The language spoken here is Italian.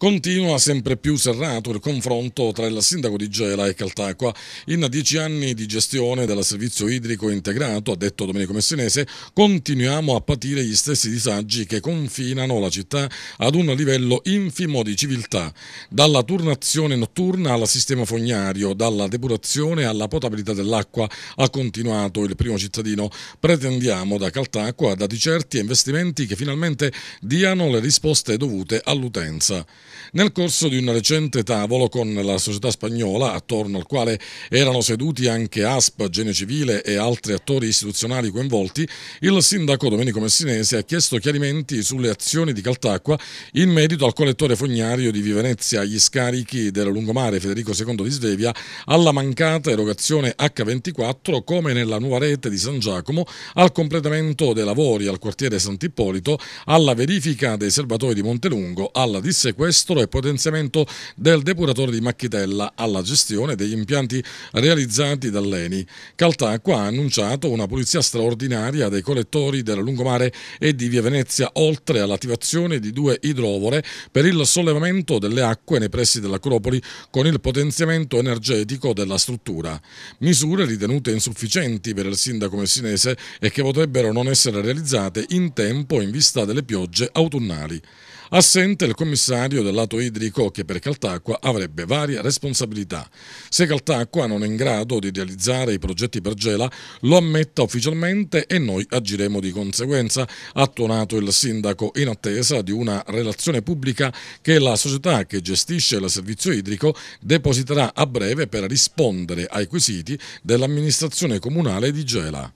Continua sempre più serrato il confronto tra il sindaco di Gela e Caltacqua. In dieci anni di gestione del servizio idrico integrato, ha detto Domenico Messinese, continuiamo a patire gli stessi disagi che confinano la città ad un livello infimo di civiltà. Dalla turnazione notturna al sistema fognario, dalla depurazione alla potabilità dell'acqua, ha continuato il primo cittadino. Pretendiamo da Caltacqua, dati di certi investimenti che finalmente diano le risposte dovute all'utenza. Nel corso di un recente tavolo con la società spagnola, attorno al quale erano seduti anche ASP, Genio Civile e altri attori istituzionali coinvolti, il sindaco Domenico Messinese ha chiesto chiarimenti sulle azioni di Caltacqua in merito al collettore fognario di Vivenezia, agli scarichi del lungomare Federico II di Svevia, alla mancata erogazione H24 come nella nuova rete di San Giacomo, al completamento dei lavori al quartiere Sant'Ippolito, alla verifica dei serbatoi di Montelungo, alla dissequestra Nastro e potenziamento del depuratore di Macchitella alla gestione degli impianti realizzati dall'ENI. Caltacqua ha annunciato una pulizia straordinaria dei collettori del lungomare e di Via Venezia, oltre all'attivazione di due idrovore per il sollevamento delle acque nei pressi dell'Acropoli con il potenziamento energetico della struttura. Misure ritenute insufficienti per il sindaco messinese e che potrebbero non essere realizzate in tempo in vista delle piogge autunnali. Assente il commissario del lato idrico che per Caltacqua avrebbe varie responsabilità. Se Caltacqua non è in grado di realizzare i progetti per Gela, lo ammetta ufficialmente e noi agiremo di conseguenza, ha tonato il sindaco in attesa di una relazione pubblica che la società che gestisce il servizio idrico depositerà a breve per rispondere ai quesiti dell'amministrazione comunale di Gela.